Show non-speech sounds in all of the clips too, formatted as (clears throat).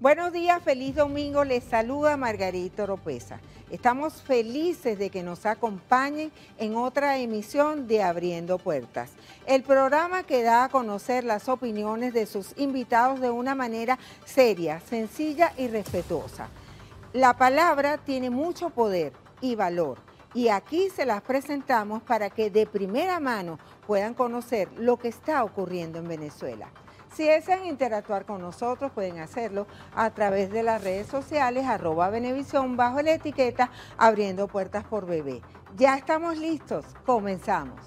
Buenos días, feliz domingo. Les saluda Margarita Oropesa. Estamos felices de que nos acompañen en otra emisión de Abriendo Puertas, el programa que da a conocer las opiniones de sus invitados de una manera seria, sencilla y respetuosa. La palabra tiene mucho poder y valor y aquí se las presentamos para que de primera mano puedan conocer lo que está ocurriendo en Venezuela. Si desean interactuar con nosotros, pueden hacerlo a través de las redes sociales, arroba Benevisión, bajo la etiqueta Abriendo Puertas por Bebé. Ya estamos listos, comenzamos.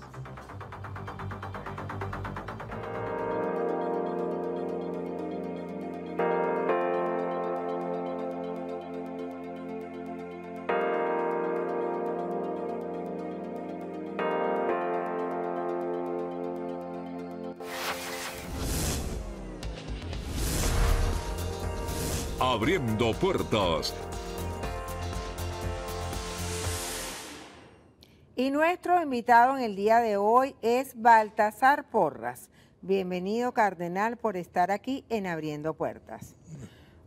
abriendo puertas. Y nuestro invitado en el día de hoy es Baltasar Porras. Bienvenido, Cardenal, por estar aquí en Abriendo Puertas.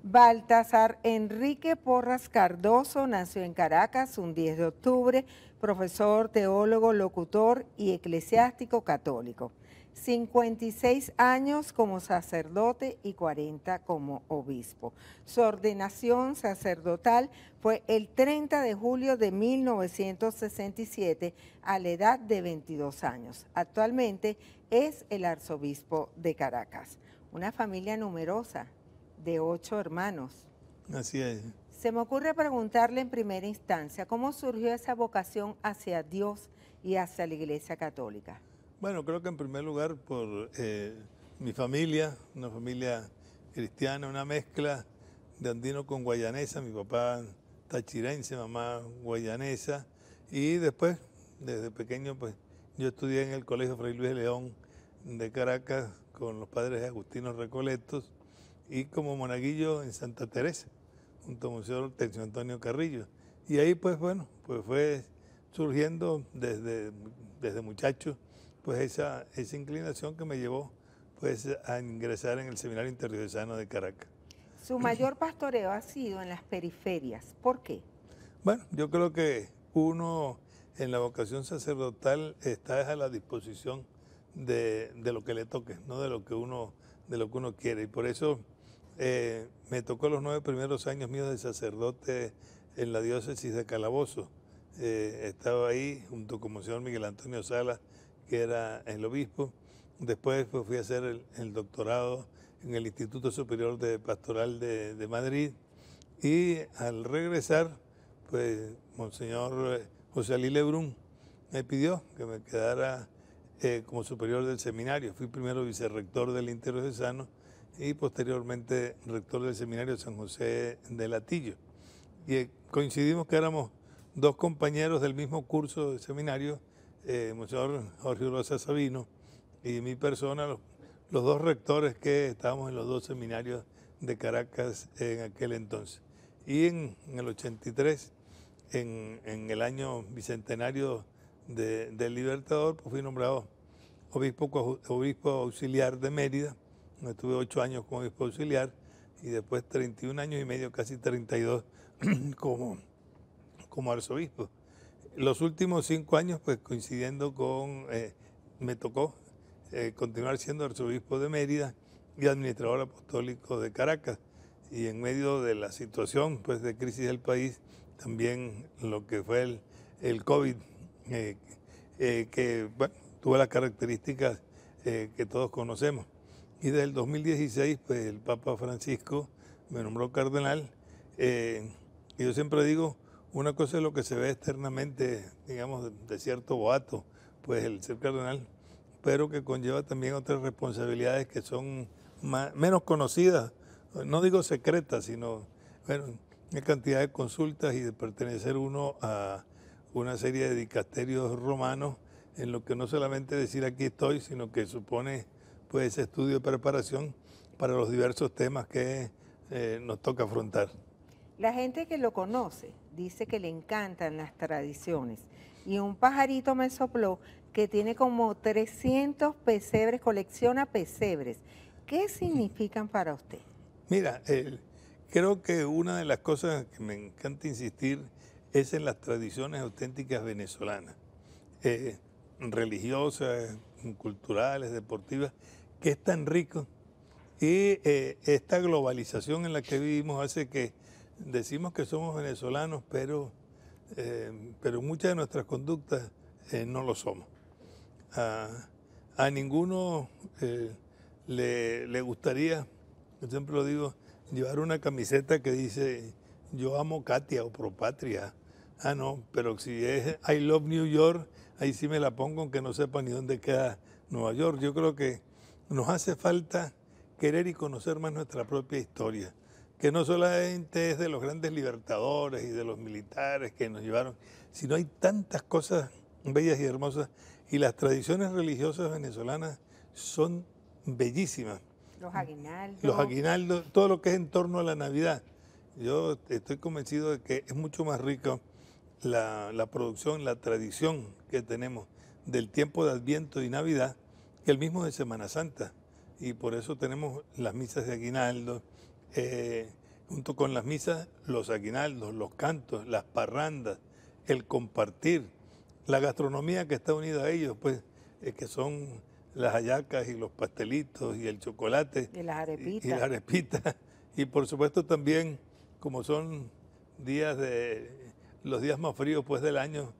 Baltasar Enrique Porras Cardoso nació en Caracas un 10 de octubre, profesor, teólogo, locutor y eclesiástico católico. 56 años como sacerdote y 40 como obispo. Su ordenación sacerdotal fue el 30 de julio de 1967 a la edad de 22 años. Actualmente es el arzobispo de Caracas. Una familia numerosa de ocho hermanos. Así es. Se me ocurre preguntarle en primera instancia cómo surgió esa vocación hacia Dios y hacia la Iglesia Católica. Bueno, creo que en primer lugar por eh, mi familia, una familia cristiana, una mezcla de andino con guayanesa, mi papá tachirense, mamá guayanesa, y después, desde pequeño, pues yo estudié en el Colegio Fray Luis León de Caracas con los padres de agustinos recoletos y como monaguillo en Santa Teresa, junto a museo Tercio Antonio Carrillo. Y ahí pues bueno, pues fue surgiendo desde, desde muchacho pues esa, esa inclinación que me llevó pues a ingresar en el Seminario Interdiocesano de Caracas. Su mayor pastoreo ha sido en las periferias. ¿Por qué? Bueno, yo creo que uno en la vocación sacerdotal está a la disposición de, lo que le toque, no de lo que uno, de lo que uno quiere. Y por eso eh, me tocó los nueve primeros años míos de sacerdote en la diócesis de Calabozo. Eh, estaba ahí junto con señor Miguel Antonio Sala, que era el obispo. Después pues, fui a hacer el, doctorado en el Instituto Superior de Pastoral de, Madrid. Y al regresar, pues Monseñor eh, José Ali Lebrun me pidió que me quedara eh, como superior del seminario. Fui primero vicerrector del interior de sano y posteriormente rector del seminario San José de Latillo. Y eh, coincidimos que éramos dos compañeros del mismo curso de seminario eh, Monseñor Jorge Rosa Sabino y mi persona, los, dos rectores que estábamos en los dos seminarios de Caracas en aquel entonces. Y en, el 83, en, en, el año bicentenario del Libertador, pues fui nombrado obispo, obispo auxiliar de Mérida. Estuve ocho años como obispo auxiliar y después 31 años y medio, casi 32, (clears throat) como, como arzobispo los últimos cinco años, pues coincidiendo con, eh, me tocó eh, continuar siendo arzobispo de Mérida y administrador apostólico de Caracas. Y en medio de la situación pues, de crisis del país, también lo que fue el, el COVID, eh, que tuvo las características que todos conocemos. Y desde el 2016, pues el Papa Francisco me nombró cardenal. y yo siempre digo, una cosa es lo que se ve externamente, digamos, de cierto boato, pues el ser cardenal, pero que conlleva también otras responsabilidades que son menos conocidas, no digo secretas, sino, bueno, una cantidad de consultas y de pertenecer uno a una serie de dicasterios romanos en lo que no solamente decir aquí estoy, sino que supone pues estudio de preparación para los diversos temas que eh, nos toca afrontar. La gente que lo conoce, dice que le encantan las tradiciones. Y un pajarito me sopló que tiene como 300 pesebres, colecciona pesebres. ¿Qué significan para usted? Mira, creo que una de las cosas que me encanta insistir es en las tradiciones auténticas venezolanas, eh, religiosas, culturales, deportivas, que es tan rico. Y eh, esta globalización en la que vivimos hace que decimos que somos venezolanos, pero, eh, pero muchas de nuestras conductas eh, no lo somos. A, ninguno eh, le, le, gustaría, yo siempre lo digo, llevar una camiseta que dice yo amo Katia o Propatria. Ah, no, pero si es I love New York, ahí sí me la pongo aunque no sepa ni dónde queda Nueva York. Yo creo que nos hace falta querer y conocer más nuestra propia historia que no solamente es de los grandes libertadores y de los militares que nos llevaron, sino hay tantas cosas bellas y hermosas y las tradiciones religiosas venezolanas son bellísimas. Los aguinaldos. Los aguinaldos, todo lo que es en torno a la Navidad. Yo estoy convencido de que es mucho más rico la, producción, la tradición que tenemos del tiempo de Adviento y Navidad que el mismo de Semana Santa. Y por eso tenemos las misas de aguinaldo, eh, junto con las misas, los aguinaldos, los cantos, las parrandas, el compartir, la gastronomía que está unida a ellos, pues, eh, que son las hallacas y los pastelitos y el chocolate. Y las arepitas. Y, las arepitas. Y por supuesto también, como son días de los días más fríos pues del año,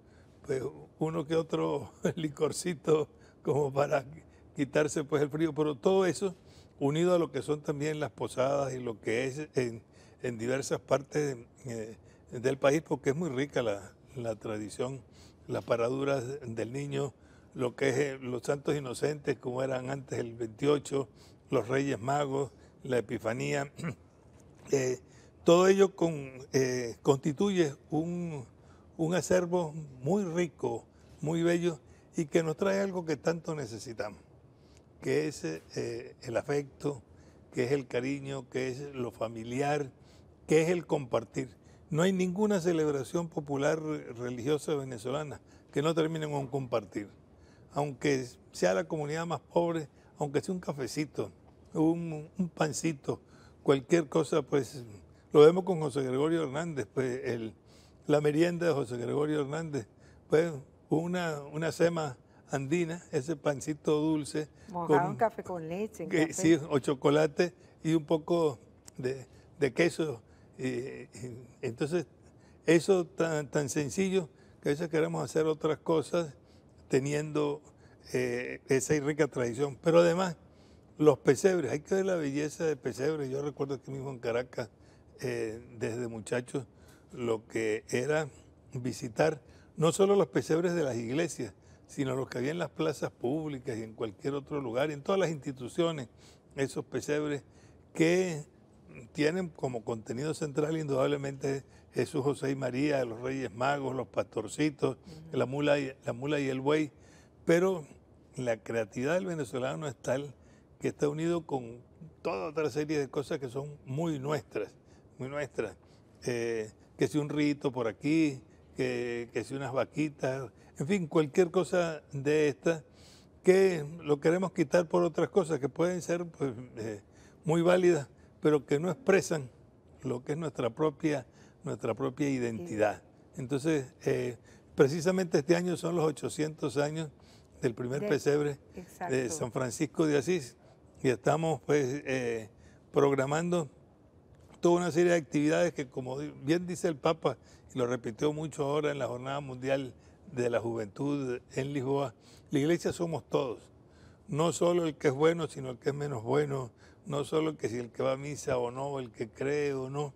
pues uno que otro (laughs) licorcito como para quitarse pues el frío, pero todo eso unido a lo que son también las posadas y lo que es en, diversas partes eh, del país, porque es muy rica la, tradición, las paraduras del niño, lo que es eh, los santos inocentes, como eran antes el 28, los reyes magos, la epifanía. (clears throat) Eh, todo ello constituye un acervo muy rico, muy bello y que nos trae algo que tanto necesitamos que es eh, el afecto, que es el cariño, que es lo familiar, que es el compartir. No hay ninguna celebración popular religiosa venezolana que no termine con compartir. Aunque sea la comunidad más pobre, aunque sea un cafecito, un, pancito, cualquier cosa, pues lo vemos con José Gregorio Hernández, pues la merienda de José Gregorio Hernández, pues una, una cema andina, ese pancito dulce. Mojado con, un café con leche. En Sí, o chocolate y un poco de, queso. entonces, eso tan, tan sencillo que a veces queremos hacer otras cosas teniendo eh, esa rica tradición. Pero además, los pesebres, hay que ver la belleza de pesebres. Yo recuerdo que mismo en Caracas, eh, desde muchachos, lo que era visitar no solo los pesebres de las iglesias, sino los que había en las plazas públicas y en cualquier otro lugar, en todas las instituciones, esos pesebres que tienen como contenido central indudablemente Jesús, José y María, los Reyes Magos, los pastorcitos, la, mula y, la mula y el buey, pero la creatividad del venezolano es tal que está unido con toda otra serie de cosas que son muy nuestras, muy nuestras. Eh, que si un rito por aquí, que, si unas vaquitas, en fin, cualquier cosa de esta que lo queremos quitar por otras cosas que pueden ser pues, eh, muy válidas, pero que no expresan lo que es nuestra propia, nuestra propia identidad. Entonces, eh, precisamente este año son los 800 años del primer pesebre de eh, San Francisco de Asís y estamos pues programando toda una serie de actividades que, como bien dice el Papa lo repitió mucho ahora en la Jornada Mundial de la Juventud en Lisboa, la iglesia somos todos, no solo el que es bueno, sino el que es menos bueno, no solo que si el que va a misa o no, el que cree o no.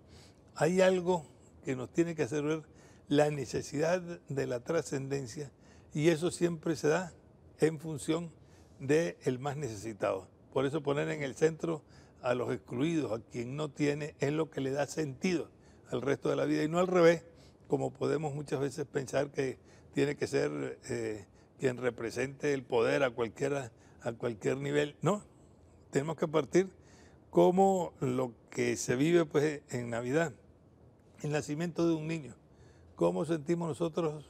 Hay algo que nos tiene que hacer ver la necesidad de la trascendencia y eso siempre se da en función del el más necesitado. Por eso poner en el centro a los excluidos, a quien no tiene, es lo que le da sentido al resto de la vida y no al revés, como podemos muchas veces pensar que tiene que ser eh, quien represente el poder a, cualquiera, a cualquier nivel. No, tenemos que partir como lo que se vive pues, en Navidad, el nacimiento de un niño. ¿Cómo sentimos nosotros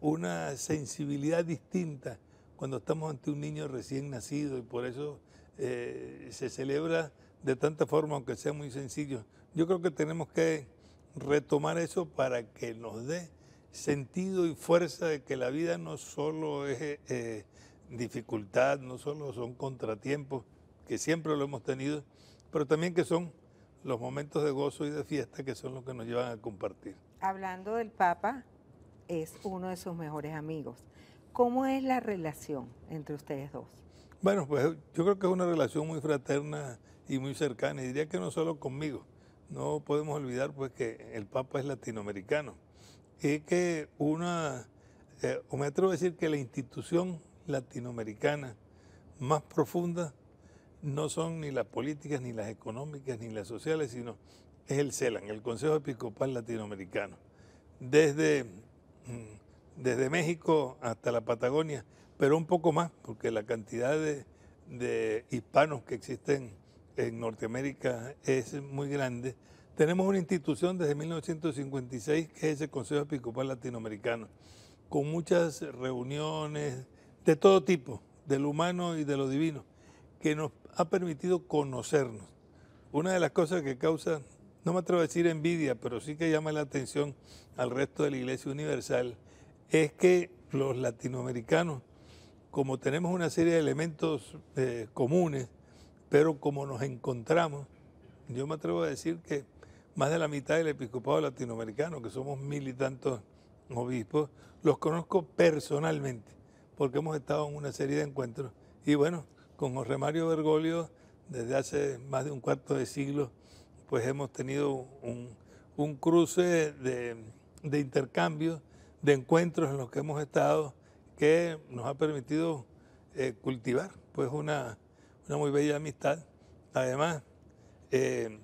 una sensibilidad distinta cuando estamos ante un niño recién nacido y por eso eh, se celebra de tanta forma, aunque sea muy sencillo? Yo creo que tenemos que retomar eso para que nos dé sentido y fuerza de que la vida no solo es eh, dificultad, no solo son contratiempos, que siempre lo hemos tenido, pero también que son los momentos de gozo y de fiesta que son los que nos llevan a compartir. Hablando del Papa, es uno de sus mejores amigos. ¿Cómo es la relación entre ustedes dos? Bueno, pues yo creo que es una relación muy fraterna y muy cercana, y diría que no solo conmigo, no podemos olvidar pues que el Papa es latinoamericano y que una, eh, o me atrevo a decir que la institución latinoamericana más profunda no son ni las políticas, ni las económicas, ni las sociales, sino es el CELAN, el Consejo Episcopal Latinoamericano. Desde, mm, desde México hasta la Patagonia, pero un poco más, porque la cantidad de, de hispanos que existen en Norteamérica es muy grande, tenemos una institución desde 1956 que es el Consejo Episcopal Latinoamericano, con muchas reuniones de todo tipo, del humano y de lo divino, que nos ha permitido conocernos. Una de las cosas que causa, no me atrevo a decir envidia, pero sí que llama la atención al resto de la Iglesia Universal, es que los latinoamericanos, como tenemos una serie de elementos eh, comunes, pero como nos encontramos, yo me atrevo a decir que más de la mitad del episcopado latinoamericano, que somos mil y tantos obispos, los conozco personalmente, porque hemos estado en una serie de encuentros. Y bueno, con José Mario Bergoglio, desde hace más de un cuarto de siglo, pues hemos tenido un, cruce de, de intercambios, de encuentros en los que hemos estado, que nos ha permitido eh, cultivar pues una, una muy bella amistad. Además, eh,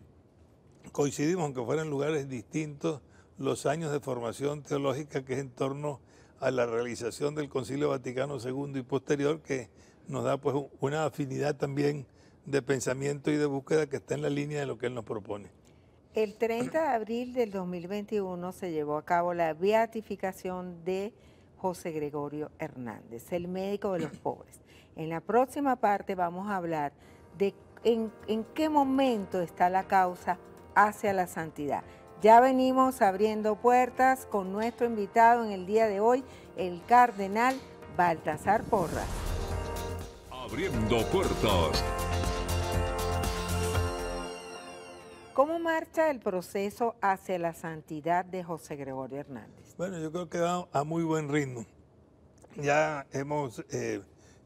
coincidimos, aunque fueran lugares distintos, los años de formación teológica que es en torno a la realización del Concilio Vaticano II y posterior, que nos da pues una afinidad también de pensamiento y de búsqueda que está en la línea de lo que él nos propone. El 30 de abril del 2021 se llevó a cabo la beatificación de José Gregorio Hernández, el médico de los pobres. En la próxima parte vamos a hablar de en, qué momento está la causa hacia la santidad. Ya venimos abriendo puertas con nuestro invitado en el día de hoy, el cardenal Baltasar Porras. Abriendo puertas. ¿Cómo marcha el proceso hacia la santidad de José Gregorio Hernández? Bueno, yo creo que va a muy buen ritmo. Ya hemos eh,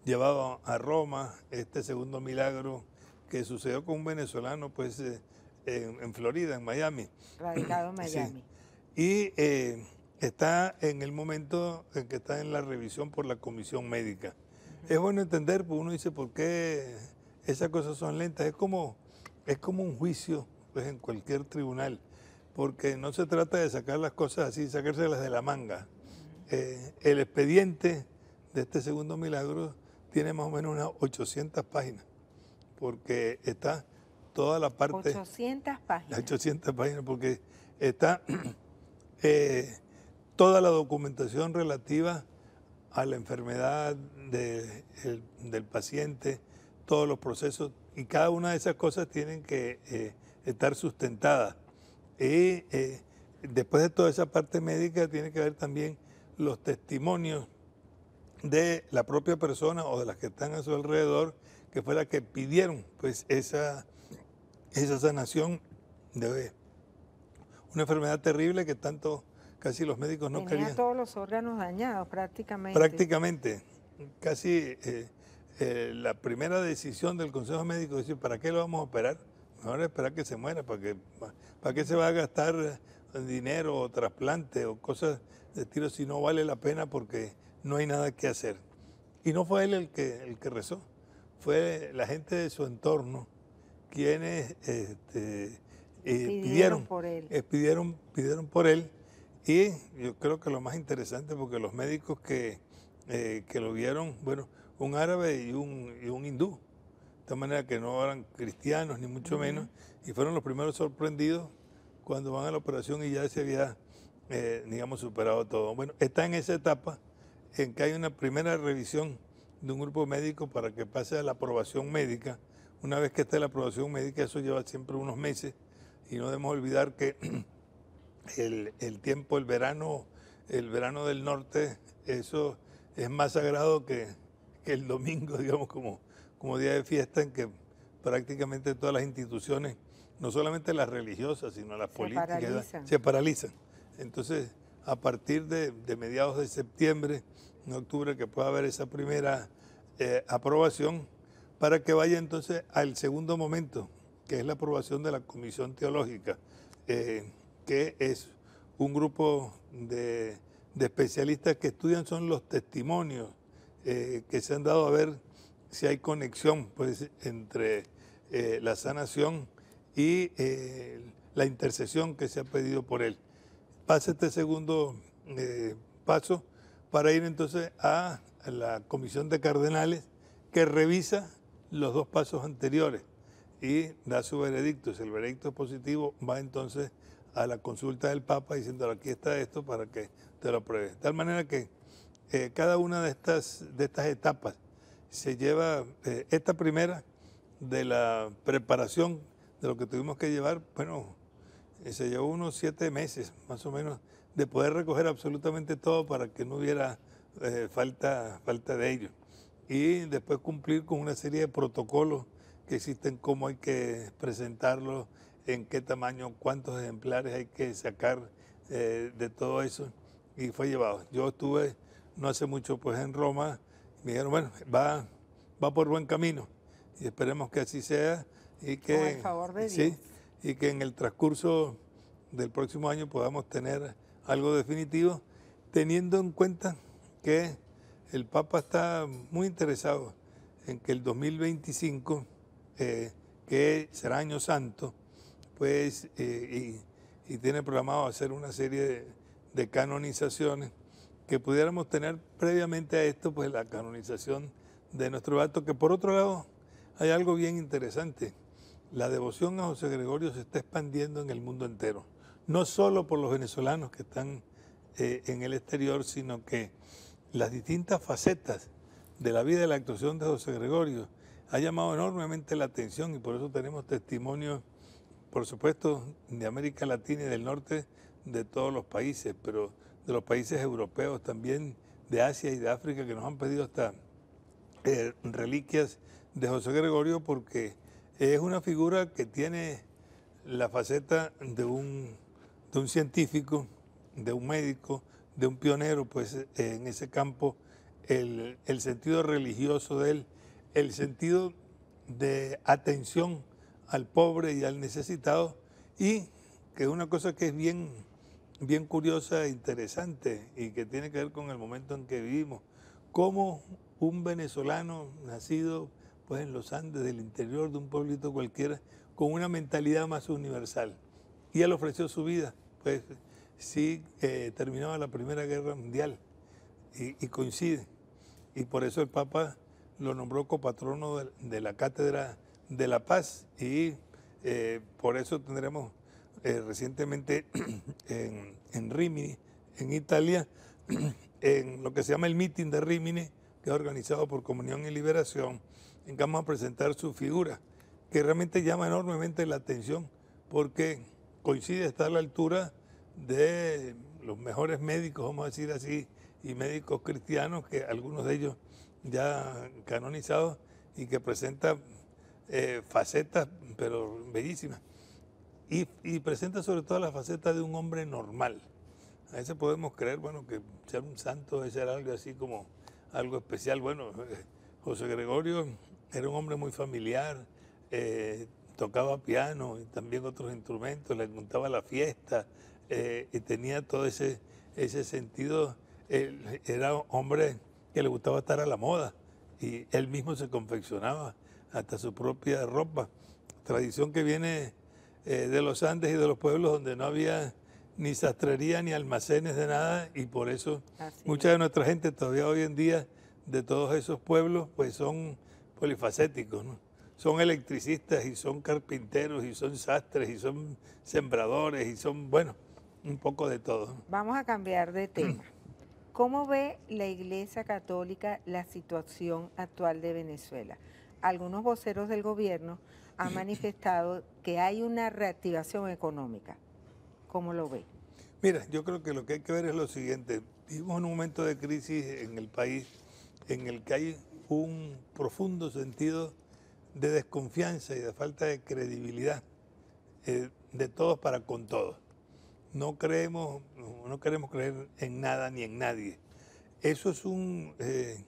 llevado a Roma este segundo milagro que sucedió con un venezolano, pues, eh, en, Florida, en Miami. Radicado en (clears throat) Miami. Y eh, está en el momento en que está en la revisión por la comisión médica. Es bueno entender, ...porque uno dice, ¿por qué esas cosas son lentas? Es como, es como un juicio pues, en cualquier tribunal, porque no se trata de sacar las cosas así, sacárselas de la manga. Eh, el expediente de este segundo milagro tiene más o menos unas 800 páginas, porque está toda la parte... 800 páginas. 800 páginas, porque está (clears throat) eh, toda la documentación relativa a la enfermedad del paciente, todos los procesos, y cada una de esas cosas tienen que eh, estar sustentadas. Y eh, después de toda esa parte médica tiene que haber también los testimonios de la propia persona o de las que están a su alrededor, que fue la que pidieron pues esa, esa sanación de una enfermedad terrible que tanto casi los médicos no Tenía querían. todos los órganos dañados prácticamente. Prácticamente. Casi eh, eh, la primera decisión del Consejo Médico es decir, ¿para qué lo vamos a operar? Mejor esperar que se muera, ¿para qué, para qué se va a gastar dinero o trasplante o cosas de tiro si no vale la pena porque no hay nada que hacer. Y no fue él el que, el que rezó, fue la gente de su entorno quienes este, eh, pidieron, pidieron, por él. Eh, pidieron, por él. Y yo creo que lo más interesante, porque los médicos que, eh, que lo vieron, bueno, un árabe y un, un hindú, de manera que no eran cristianos, ni mucho menos, y fueron los primeros sorprendidos cuando van a la operación y ya se había, digamos, superado todo. Bueno, está en esa etapa en que hay una primera revisión de un grupo médico para que pase a la aprobación médica. Una vez que está la aprobación médica, eso lleva siempre unos meses y no debemos olvidar que (clears throat) el, tiempo, el verano, el verano del norte, eso es más sagrado que, el domingo, (laughs) digamos, como, como día de fiesta en que prácticamente todas las instituciones, no solamente las religiosas, sino las políticas, se paralizan. Entonces, a partir de, mediados de septiembre, en octubre, que pueda haber esa primera eh, aprobación, para que vaya entonces al segundo momento, que es la aprobación de la Comisión Teológica, eh, que es un grupo de, especialistas que estudian son los testimonios eh, que se han dado a ver si hay conexión pues, entre la sanación y la intercesión que se ha pedido por él pasa este segundo eh, paso para ir entonces a la Comisión de Cardenales que revisa los dos pasos anteriores y da su veredicto. Si el veredicto es positivo, va entonces a la consulta del Papa diciendo aquí está esto para que te lo apruebe. De tal manera que eh, cada una de estas, de estas etapas se lleva, eh, esta primera de la preparación de lo que tuvimos que llevar, bueno, se llevó unos siete meses más o menos de poder recoger absolutamente todo para que no hubiera eh, falta, falta de ello. Y después cumplir con una serie de protocolos que existen, cómo hay que presentarlo, en qué tamaño, cuántos ejemplares hay que sacar eh, de todo eso. Y fue llevado. Yo estuve no hace mucho pues en Roma, y me dijeron, bueno, va, va por buen camino y esperemos que así sea y que... el favor de Dios. Sí, y que en el transcurso del próximo año podamos tener algo definitivo, teniendo en cuenta que el Papa está muy interesado en que el 2025, eh, que será año santo, pues, eh, y, tiene programado hacer una serie de, canonizaciones, que pudiéramos tener previamente a esto, pues la canonización de nuestro Vato que por otro lado hay algo bien interesante la devoción a José Gregorio se está expandiendo en el mundo entero, no solo por los venezolanos que están eh, en el exterior, sino que las distintas facetas de la vida y la actuación de José Gregorio ha llamado enormemente la atención y por eso tenemos testimonios, por supuesto, de América Latina y del norte de todos los países, pero de los países europeos también, de Asia y de África, que nos han pedido hasta eh, reliquias de José Gregorio porque es una figura que tiene la faceta de un, un científico, de un médico, de un pionero, pues en ese campo el, sentido religioso de él, el sentido de atención al pobre y al necesitado, y que es una cosa que es bien, bien curiosa e interesante y que tiene que ver con el momento en que vivimos, cómo un venezolano nacido pues en los Andes, del interior de un pueblito cualquiera, con una mentalidad más universal. Y él ofreció su vida, pues sí eh, terminaba la Primera Guerra Mundial y, coincide. Y por eso el Papa lo nombró copatrono de, la Cátedra de la Paz y eh, por eso tendremos eh, recientemente (clears throat) en, en, Rimini, en Italia, (clears throat) en lo que se llama el meeting de Rimini, que es organizado por Comunión y Liberación, en a presentar su figura, que realmente llama enormemente la atención porque coincide estar a la altura de los mejores médicos, vamos a decir así, y médicos cristianos, que algunos de ellos ya canonizados, y que presenta eh, facetas, pero bellísimas. Y, presenta sobre todo la faceta de un hombre normal. A veces podemos creer, bueno, que ser un santo es ser algo así como algo especial. Bueno, eh, José Gregorio era un hombre muy familiar, eh, tocaba piano y también otros instrumentos, le contaba la fiesta eh, y tenía todo ese, ese sentido. era un hombre que le gustaba estar a la moda y él mismo se confeccionaba hasta su propia ropa. Tradición que viene eh, de los Andes y de los pueblos donde no había ni sastrería ni almacenes de nada y por eso mucha de nuestra gente todavía hoy en día de todos esos pueblos pues son polifacéticos, ¿no? Son electricistas y son carpinteros y son sastres y son sembradores y son, bueno, un poco de todo. Vamos a cambiar de tema. (clears throat) ¿Cómo ve la Iglesia Católica la situación actual de Venezuela? Algunos voceros del gobierno han (clears throat) manifestado que hay una reactivación económica. ¿Cómo lo ve? Mira, yo creo que lo que hay que ver es lo siguiente. Vivimos en un momento de crisis en el país en el que hay un profundo sentido de desconfianza y de falta de credibilidad eh, de todos para con todos. No creemos, no queremos creer en nada ni en nadie. Eso es un, eh,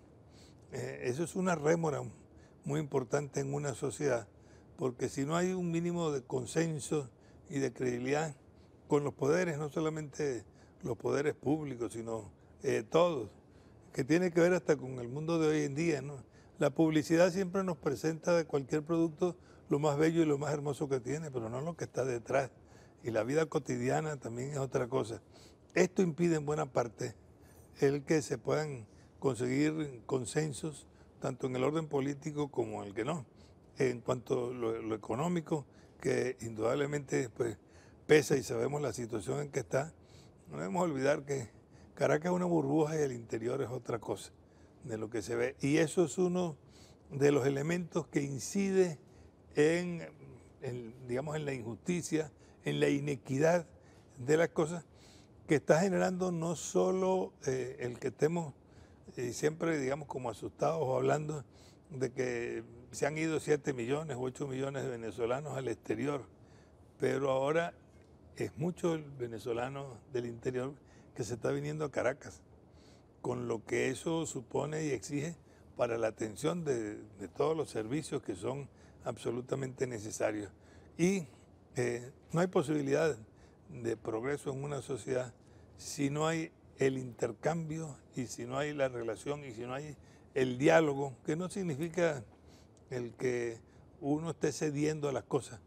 eh, eso es una rémora muy importante en una sociedad, porque si no hay un mínimo de consenso y de credibilidad con los poderes, no solamente los poderes públicos, sino todos, que tiene que ver hasta con el mundo de hoy en día. La publicidad siempre nos presenta de cualquier producto lo más bello y lo más hermoso que tiene, pero no lo que está detrás. Y la vida cotidiana también es otra cosa. Esto impide en buena parte el que se puedan conseguir consensos, tanto en el orden político como en el que no. En cuanto a lo, económico, que indudablemente pues, pesa y sabemos la situación en que está, no debemos olvidar que Caracas es una burbuja y el interior es otra cosa de lo que se ve. Y eso es uno de los elementos que incide en, digamos, en la injusticia, en la inequidad de las cosas que está generando no solo eh, el que estemos eh, siempre, digamos, como asustados o hablando de que se han ido 7 millones o 8 millones de venezolanos al exterior, pero ahora es mucho el venezolano del interior que se está viniendo a Caracas, con lo que eso supone y exige para la atención de, todos los servicios que son absolutamente necesarios. Y eh, no hay posibilidad de progreso en una sociedad si no hay el intercambio y si no hay la relación y si no hay el diálogo, que no significa el que uno esté cediendo a las cosas,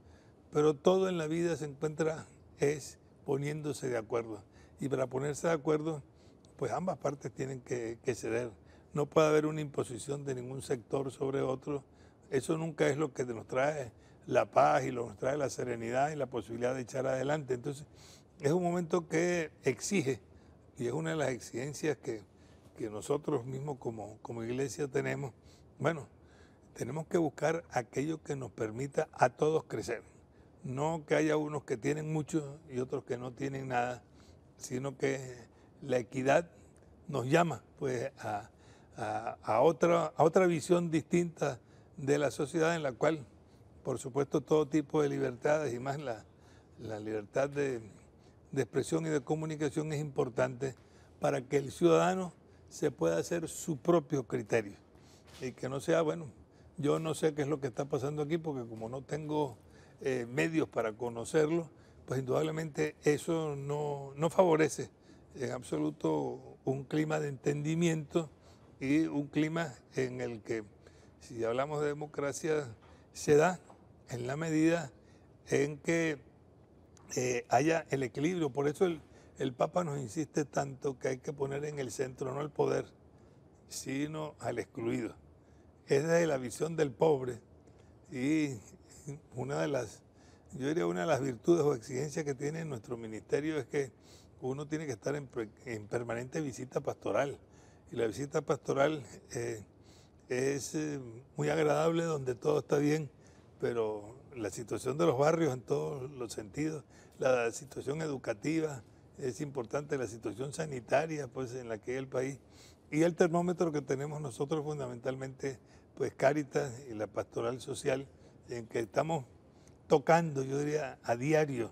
pero todo en la vida se encuentra es poniéndose de acuerdo y para ponerse de acuerdo, pues ambas partes tienen que, ceder. No puede haber una imposición de ningún sector sobre otro. Eso nunca es lo que nos trae la paz y lo que nos trae la serenidad y la posibilidad de echar adelante. Entonces, es un momento que exige, y es una de las exigencias que, que nosotros mismos como, como iglesia tenemos. Bueno, tenemos que buscar aquello que nos permita a todos crecer. No que haya unos que tienen mucho y otros que no tienen nada, sino que la equidad nos llama pues, a, otra, a otra visión distinta de la sociedad en la cual, por supuesto, todo tipo de libertades y más la, la libertad de, expresión y de comunicación es importante para que el ciudadano se pueda hacer su propio criterio y que no sea, bueno, yo no sé qué es lo que está pasando aquí porque como no tengo eh, medios para conocerlo, pues indudablemente eso no, favorece en absoluto un clima de entendimiento y un clima en el que, si hablamos de democracia, se da en la medida en que eh, haya el equilibrio. Por eso el, el, Papa nos insiste tanto que hay que poner en el centro no al poder, sino al excluido. Es la visión del pobre y una de las yo diría una de las virtudes o exigencias que tiene nuestro ministerio es que uno tiene que estar en, permanente visita pastoral. Y la visita pastoral eh, es eh, muy agradable donde todo está bien, pero la situación de los barrios en todos los sentidos, la situación educativa es importante, la situación sanitaria pues, en la que es el país. Y el termómetro que tenemos nosotros fundamentalmente, pues Cáritas y la pastoral social, en que estamos tocando, yo diría, a diario,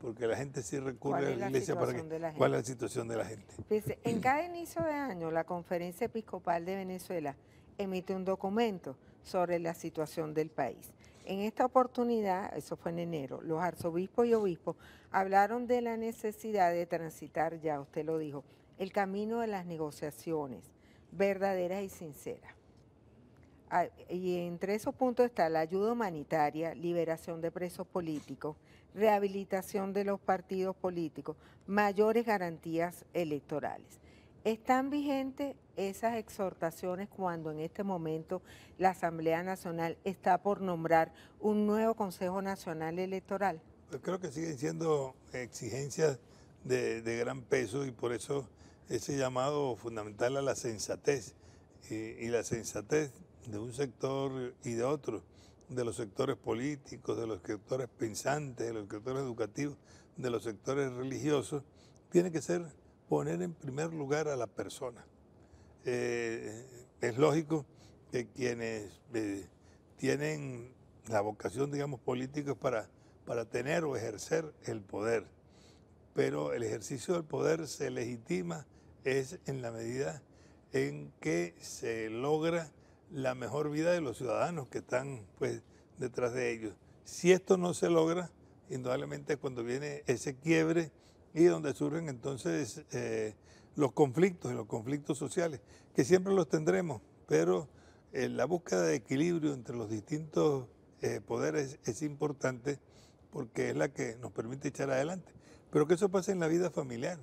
porque la gente sí recurre a la, iglesia para que, cuál es la situación de la gente. en cada inicio de año, la Conferencia Episcopal de Venezuela emite un documento sobre la situación del país. En esta oportunidad, eso fue en enero, los arzobispos y obispos hablaron de la necesidad de transitar, ya usted lo dijo, el camino de las negociaciones verdaderas y sinceras. Ah, y entre esos puntos está la ayuda humanitaria, liberación de presos políticos, rehabilitación de los partidos políticos, mayores garantías electorales. ¿Están vigentes esas exhortaciones cuando en este momento la Asamblea Nacional está por nombrar un nuevo Consejo Nacional Electoral? creo que siguen siendo exigencias de, gran peso y por eso ese llamado fundamental a la sensatez. y la sensatez de un sector y de otro, de los sectores políticos, de los sectores pensantes, de los sectores educativos, de los sectores religiosos, tiene que ser poner en primer lugar a la persona. Eh, es lógico que quienes eh, tienen la vocación, digamos, política para, para tener o ejercer el poder, pero el ejercicio del poder se legitima es en la medida en que se logra la mejor vida de los ciudadanos que están pues, detrás de ellos. Si esto no se logra, indudablemente es cuando viene ese quiebre y donde surgen entonces eh, los conflictos los conflictos sociales, que siempre los tendremos, pero eh, la búsqueda de equilibrio entre los distintos eh, poderes es importante porque es la que nos permite echar adelante. Pero que eso pasa en la vida familiar.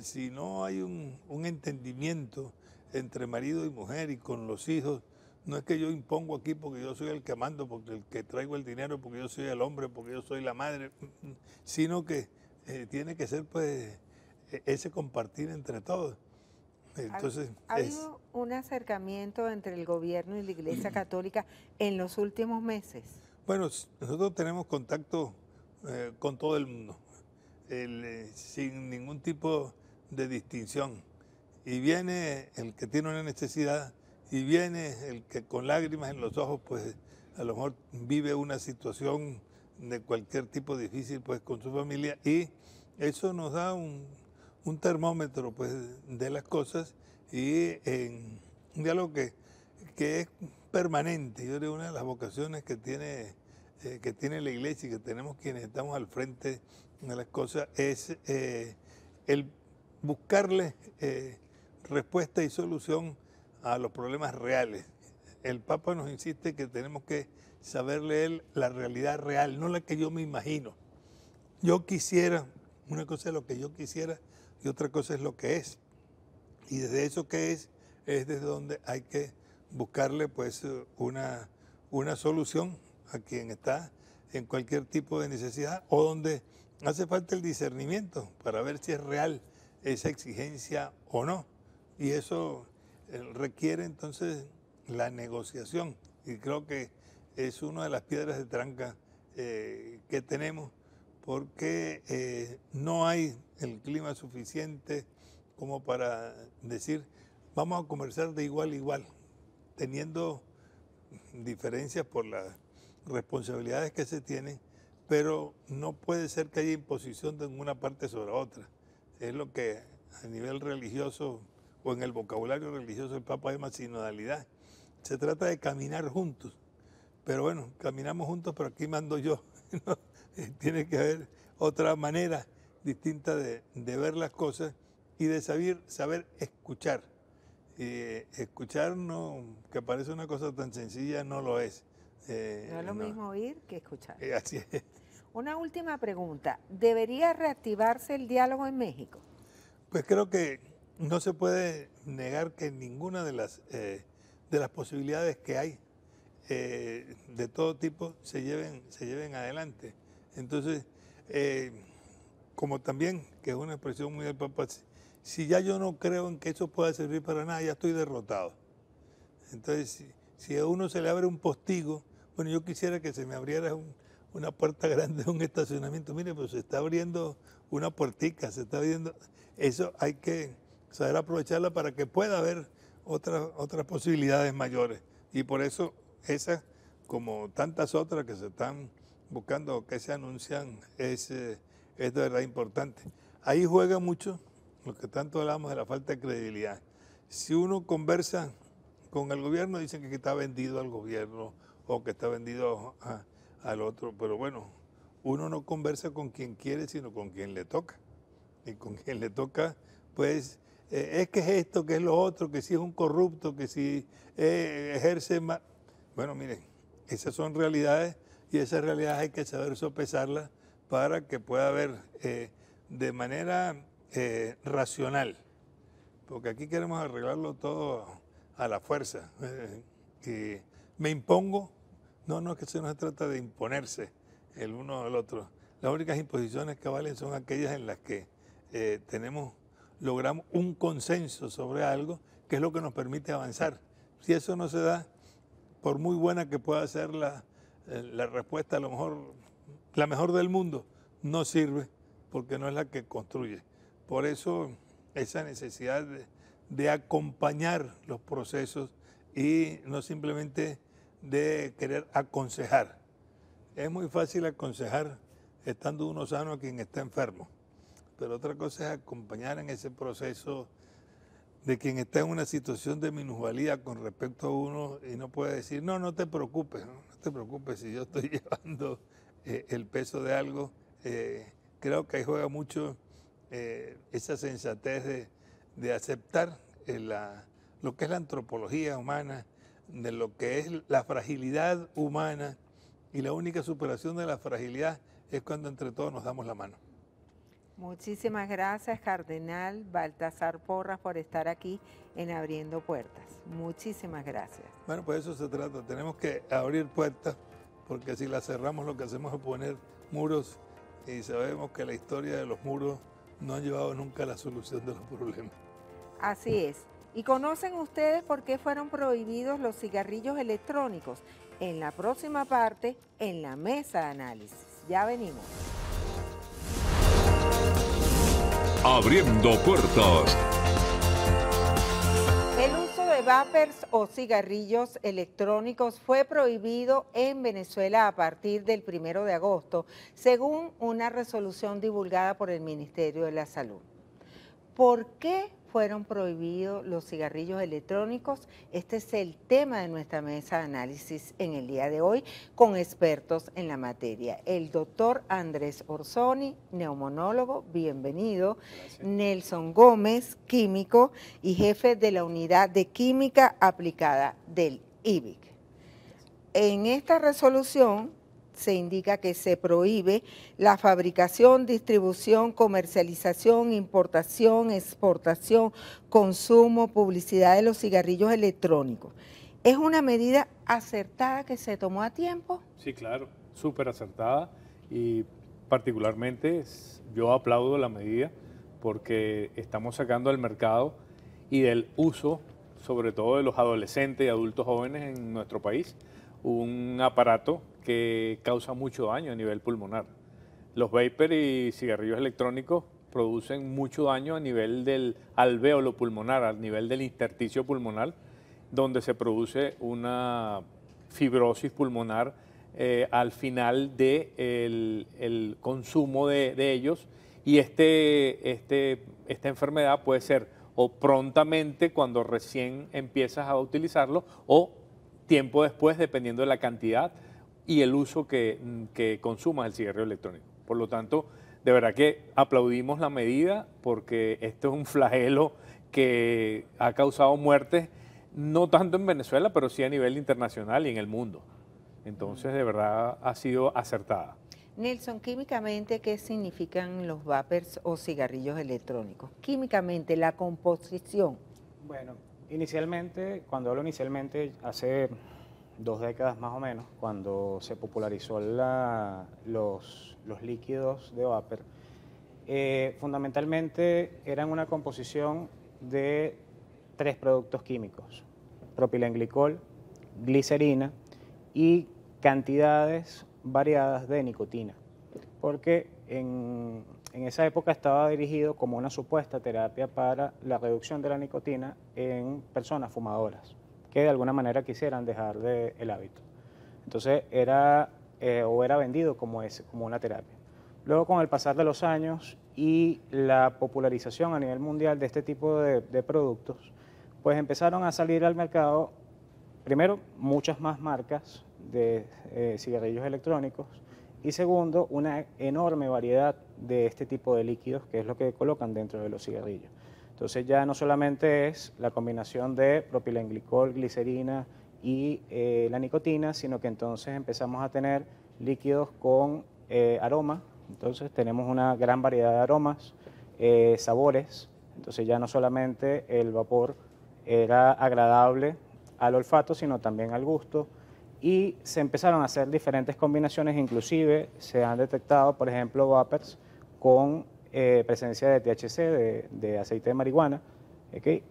Si no hay un, un entendimiento entre marido y mujer y con los hijos, no es que yo impongo aquí porque yo soy el que mando, porque el que traigo el dinero, porque yo soy el hombre, porque yo soy la madre, mm, mm, sino que eh, tiene que ser pues e-, ese compartir entre todos. Entonces, ha, habido un acercamiento entre el gobierno y la Iglesia (clears throat) Católica en los últimos meses. Bueno, nosotros tenemos contacto eh, con todo el mundo, eh, sin ningún tipo de distinción. Y viene el que tiene una necesidad y viene el que con lágrimas en los ojos, pues a lo mejor vive una situación de cualquier tipo difícil, pues con su familia, y eso nos da un, termómetro, pues, de las cosas, y un diálogo que, es permanente, yo creo una de las vocaciones que tiene, eh, que tiene la iglesia y que tenemos quienes estamos al frente de las cosas, es eh, el buscarle eh, respuesta y solución a los problemas reales. El Papa nos insiste que tenemos que saberle leer la realidad real, no la que yo me imagino. Yo quisiera, una cosa es lo que yo quisiera y otra cosa es lo que es. Y desde eso que es, es desde donde hay que buscarle pues una, una solución a quien está en cualquier tipo de necesidad o donde hace falta el discernimiento para ver si es real esa exigencia o no. Y eso eh, requiere entonces la negociación y creo que es una de las piedras de tranca eh, que tenemos porque eh, no hay el clima suficiente como para decir vamos a conversar de igual a igual, teniendo diferencias por las responsabilidades que se tienen, pero no puede ser que haya imposición de una parte sobre otra. Es lo que a nivel religioso o en el vocabulario religioso del Papa hay más sinodalidad. Se trata de caminar juntos. Pero bueno, caminamos juntos, pero aquí mando yo. (laughs) Eh, tiene que haber otra manera distinta de, ver las cosas y de saber, saber escuchar. Eh, escuchar, no, que parece una cosa tan sencilla, no lo es. Eh, no es lo mismo oír que escuchar. así es. Una última pregunta. ¿Debería reactivarse el diálogo en México? Pues creo que no se puede negar que ninguna de las, eh, de las posibilidades que hay eh, de todo tipo se lleven, se lleven adelante. Entonces, eh, como también, que es una expresión muy del Papa, si ya yo no creo en que eso pueda servir para nada, ya estoy derrotado. Entonces, si, a uno se le abre un postigo, bueno, yo quisiera que se me abriera una puerta (laughs) grande un estacionamiento. Mire, pues se está abriendo una puertica, se está abriendo. Eso hay que, saber aprovecharla para que pueda haber otras, otras posibilidades mayores. Y por eso esa como tantas otras que se están buscando que se anuncian, es, eh, es de verdad importante. Ahí juega mucho lo que tanto hablamos de la falta de credibilidad. Si uno conversa con el gobierno, dicen que está vendido al gobierno o que está vendido al otro, pero bueno, uno no conversa con quien quiere, sino con quien le toca. Y con quien le toca, pues eh, es que es esto, que es lo otro, que si es un corrupto, que si eh, ejerce más. Bueno, miren, esas son realidades y esas realidades hay que saber sopesarlas para que pueda haber eh, de manera racional, porque aquí queremos arreglarlo todo a la fuerza. me impongo, no, no, es que se nos trata de imponerse el uno al otro. Las únicas imposiciones que valen son aquellas en las que tenemos logramos un consenso sobre algo, que es lo que nos permite avanzar. Si eso no se da, por muy buena que pueda ser la, eh, respuesta, a lo mejor la mejor del mundo, no sirve porque no es la que construye. Por eso esa necesidad de acompañar los procesos y no simplemente de querer aconsejar. Es muy fácil aconsejar estando uno sano a quien está enfermo pero otra cosa es acompañar en ese proceso de quien está en una situación de minusvalía con respecto a uno y no puede decir, no, no te preocupes, no, te preocupes si yo estoy (laughs) llevando eh, el peso de algo. Eh, creo que ahí juega mucho eh, esa sensatez de, de aceptar la, lo que es la antropología humana, de lo que es la fragilidad humana y la única superación de la fragilidad es cuando entre todos nos damos la mano. Muchísimas gracias, Cardenal Baltasar Porras, por estar aquí en Abriendo Puertas. Muchísimas gracias. Bueno, pues eso se trata. Tenemos que abrir puertas, porque si las cerramos lo que hacemos es poner muros y sabemos que la historia de los muros no ha llevado nunca a la solución de los problemas. Así es. ¿Y conocen ustedes por qué fueron prohibidos los cigarrillos electrónicos? En la próxima parte, en la mesa de análisis. Ya venimos. Abriendo puertas. El uso de vapers o cigarrillos electrónicos fue prohibido en Venezuela a partir del primero de agosto, según una resolución divulgada por el Ministerio de la Salud. ¿Por qué fueron prohibidos los cigarrillos electrónicos. Este es el tema de nuestra mesa de análisis en el día de hoy con expertos en la materia. El doctor Andrés Orsoni, neumonólogo, bienvenido. Nelson Gómez, químico y jefe de la unidad de química aplicada del IBIC. En esta resolución se indica que se prohíbe la fabricación, distribución, comercialización, importación, exportación, consumo, publicidad de los cigarrillos electrónicos. ¿Es una medida acertada que se tomó a tiempo? Sí, claro, súper acertada y particularmente yo aplaudo la medida porque estamos sacando al mercado y del uso, sobre todo de los adolescentes y adultos jóvenes en nuestro país, un aparato que causa mucho daño a nivel pulmonar. Los vapor y cigarrillos electrónicos producen mucho daño a nivel del alvéolo pulmonar, ...al nivel del intersticio pulmonar, donde se produce una fibrosis pulmonar eh, al final del consumo de, ellos. Y este, este, esta enfermedad puede ser o prontamente cuando recién empiezas a utilizarlo o tiempo después, dependiendo de la cantidad y el uso que, mm, que consuma el cigarrillo electrónico. Por lo tanto, de verdad que aplaudimos la medida porque esto es un flagelo que ha causado muertes, no tanto en Venezuela, pero sí a nivel internacional y en el mundo. Entonces, de verdad, ha sido acertada. Nelson, químicamente, ¿qué significan los vapers o cigarrillos electrónicos? Químicamente, la composición. Bueno, inicialmente, cuando hablo inicialmente, hace dos décadas más o menos, cuando se popularizó los, líquidos de vapor, eh, fundamentalmente eran una composición de tres productos químicos, propilenglicol, glicerina y cantidades variadas de nicotina, porque en, en esa época estaba dirigido como una supuesta terapia para la reducción de la nicotina en personas fumadoras que de alguna manera quisieran dejar de, el hábito. Entonces era eh, o era vendido como, es, como una terapia. Luego con el pasar de los años y la popularización a nivel mundial de este tipo de, productos, pues empezaron a salir al mercado, primero, muchas más marcas de eh, cigarrillos electrónicos y segundo, una enorme variedad de este tipo de líquidos que es lo que colocan dentro de los cigarrillos. Entonces ya no solamente es la combinación de propilenglicol, glicerina y eh, la nicotina, sino que entonces empezamos a tener líquidos con eh, aroma, entonces tenemos una gran variedad de aromas, eh, sabores, entonces ya no solamente el vapor era agradable al olfato, sino también al gusto, y se empezaron a hacer diferentes combinaciones, inclusive se han detectado, por ejemplo, vapers con eh, presencia de THC, de, aceite de marihuana,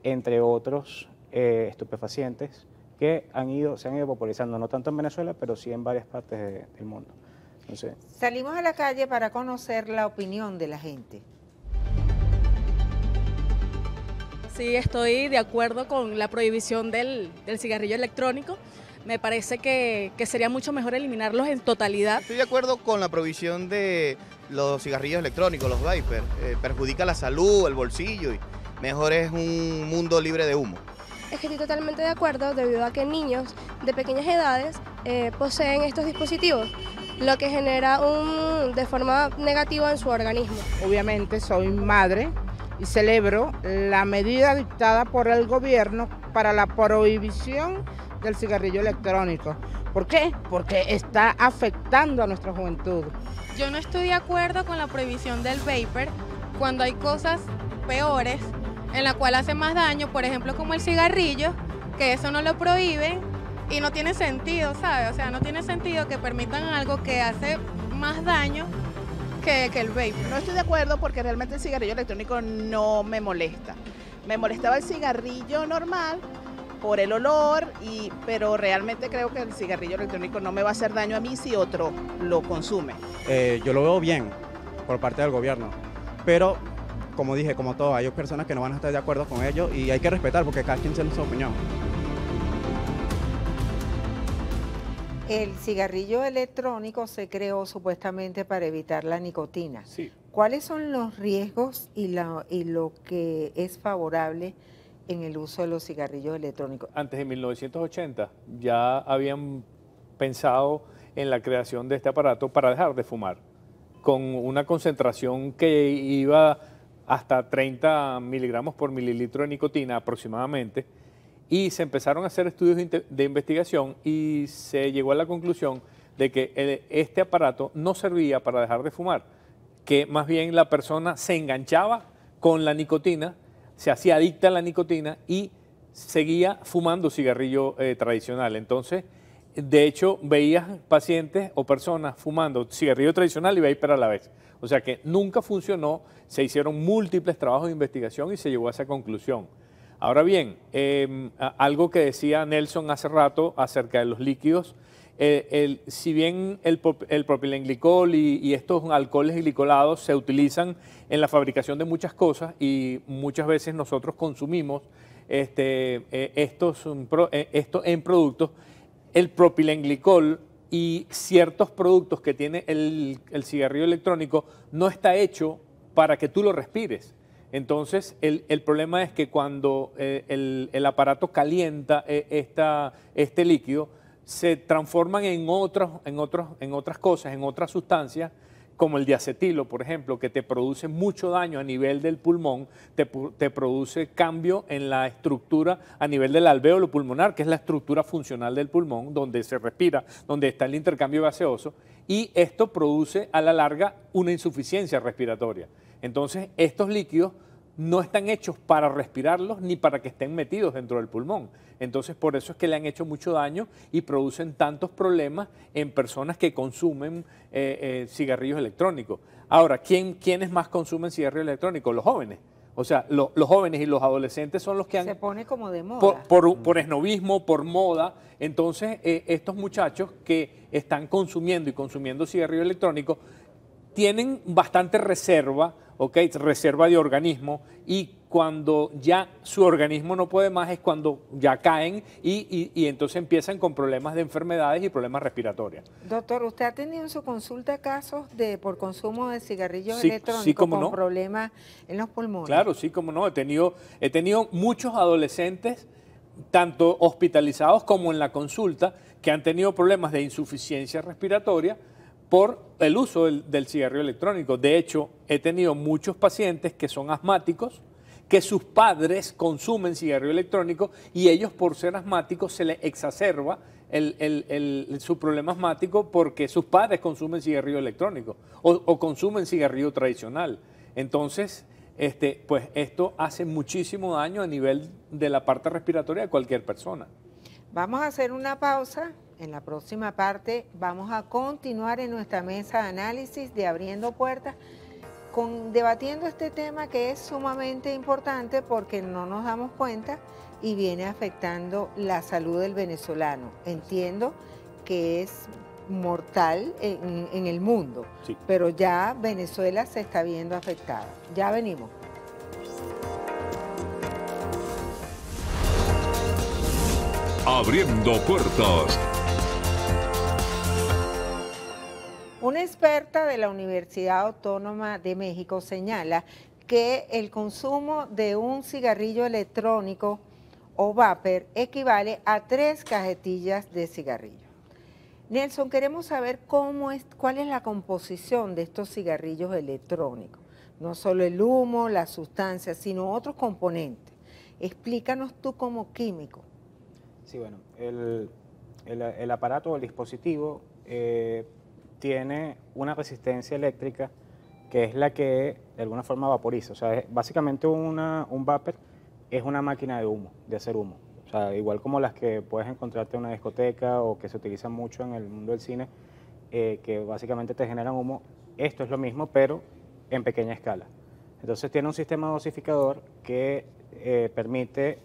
entre otros eh, estupefacientes que han ido, se han ido popularizando, no tanto en Venezuela, pero sí en varias partes del mundo. Salimos a la calle para conocer la opinión de la gente. Sí, estoy de acuerdo con la prohibición del, cigarrillo electrónico. Me parece que sería mucho mejor eliminarlos en totalidad. Estoy de acuerdo con la prohibición de, los cigarrillos electrónicos, los vapers, perjudican eh, perjudica la salud, el bolsillo y mejor es un mundo libre de humo. Es que estoy totalmente de acuerdo debido a que niños de pequeñas edades eh, poseen estos dispositivos, lo que genera un, de forma negativa en su organismo. Obviamente soy madre y celebro la medida dictada por el gobierno para la prohibición del cigarrillo electrónico. ¿Por qué? Porque está afectando a nuestra juventud. Yo no estoy de acuerdo con la prohibición del vapor cuando hay cosas peores en la cual hace más daño, por ejemplo como el cigarrillo, que eso no lo prohíben y no tiene sentido, ¿sabes? O sea, no tiene sentido que permitan algo que hace más daño que, que el vapor. No estoy de acuerdo porque realmente el cigarrillo electrónico no me molesta. Me molestaba el cigarrillo normal por el olor, y, pero realmente creo que el cigarrillo electrónico no me va a hacer daño a mí si otro lo consume. Eh, yo lo veo bien por parte del gobierno, pero como dije, como todo, hay personas que no van a estar de acuerdo con ello y hay que respetar porque cada quien tiene su opinión. El cigarrillo electrónico se creó supuestamente para evitar la nicotina. ¿Cuáles son los riesgos y, y lo que es favorable? en el uso de los cigarrillos electrónicos. Antes de 1980 ya habían pensado en la creación de este aparato para dejar de fumar, con una concentración que iba hasta 30 miligramos por mililitro de nicotina aproximadamente, y se empezaron a hacer estudios de investigación y se llegó a la conclusión de que este aparato no servía para dejar de fumar, que más bien la persona se enganchaba con la nicotina se hacía adicta a la nicotina y seguía fumando cigarrillo eh, tradicional. Entonces, de hecho, veía pacientes o personas fumando cigarrillo tradicional y vapor a la vez. O sea que nunca funcionó, se hicieron múltiples trabajos de investigación y se llegó a esa conclusión. Ahora bien, em, algo que decía Nelson hace rato acerca de los líquidos, si bien el, propilenglicol y, estos alcoholes glicolados se utilizan en la fabricación de muchas cosas y muchas veces nosotros consumimos este, eh, estos, mm, eh, esto en productos, el propilenglicol y ciertos productos que tiene el, cigarrillo electrónico no está hecho para que tú lo respires. Entonces, el, problema es que cuando eh, el, aparato calienta este líquido, se transforman en, otros, en, otros, en otras cosas, en otras sustancias, como el diacetilo, por ejemplo, que te produce mucho daño a nivel del pulmón, te, te, produce cambio en la estructura a nivel del alvéolo pulmonar, que es la estructura funcional del pulmón, donde se respira, donde está el intercambio gaseoso, y esto produce a la larga una insuficiencia respiratoria. Entonces, estos líquidos no están hechos para respirarlos ni para que estén metidos dentro del pulmón. Entonces, por eso es que le han hecho mucho daño y producen tantos problemas en personas que consumen eh, eh, cigarrillos electrónicos. Ahora, ¿quién, ¿quiénes más consumen cigarrillos electrónicos? Los jóvenes. O sea, los jóvenes y los adolescentes son los que han... Se pone como de moda. Por, por, mm. esnovismo, por moda. Entonces, eh, estos muchachos que están consumiendo y consumiendo cigarrillos electrónicos tienen bastante reserva, okay, reserva de organismo y cuando ya su organismo no puede más es cuando ya caen y, entonces empiezan con problemas de enfermedades y problemas respiratorios. Doctor, ¿usted ha tenido en su consulta casos de por consumo de cigarrillos electrónicos con problemas en los pulmones? Claro, sí, como no. He tenido, he tenido muchos adolescentes, tanto hospitalizados como en la consulta, que han tenido problemas de insuficiencia respiratoria por el uso del, cigarrillo electrónico. De hecho, he tenido muchos pacientes que son asmáticos, que sus padres consumen cigarrillo electrónico y ellos por ser asmáticos se les exacerba su problema asmático porque sus padres consumen cigarrillo electrónico o, o consumen cigarrillo tradicional. Entonces, este, pues esto hace muchísimo daño a nivel de la parte respiratoria de cualquier persona. Vamos a hacer una pausa en la próxima parte vamos a continuar en nuestra mesa de análisis de Abriendo Puertas, con, debatiendo este tema que es sumamente importante porque no nos damos cuenta y viene afectando la salud del venezolano. Entiendo que es mortal en, el mundo, pero ya Venezuela se está viendo afectada. Ya venimos. Abriendo puertas Una experta de la Universidad Autónoma de México señala que el consumo de un cigarrillo electrónico o vapor equivale a tres cajetillas de cigarrillo. Nelson, queremos saber cuál es la composición de estos cigarrillos electrónicos. No solo el humo, las sustancias, sino otros componentes. Explícanos tú como químico. Sí, bueno, el, aparato o el dispositivo eh, tiene una resistencia eléctrica que es la que de alguna forma vaporiza. O sea, básicamente un vapor es una máquina de humo, de hacer humo. O sea, igual como las que puedes encontrarte en una discoteca o que se utilizan mucho en el mundo del cine, eh, que básicamente te generan humo, esto es lo mismo, pero en pequeña escala. Entonces tiene un sistema dosificador que eh, permite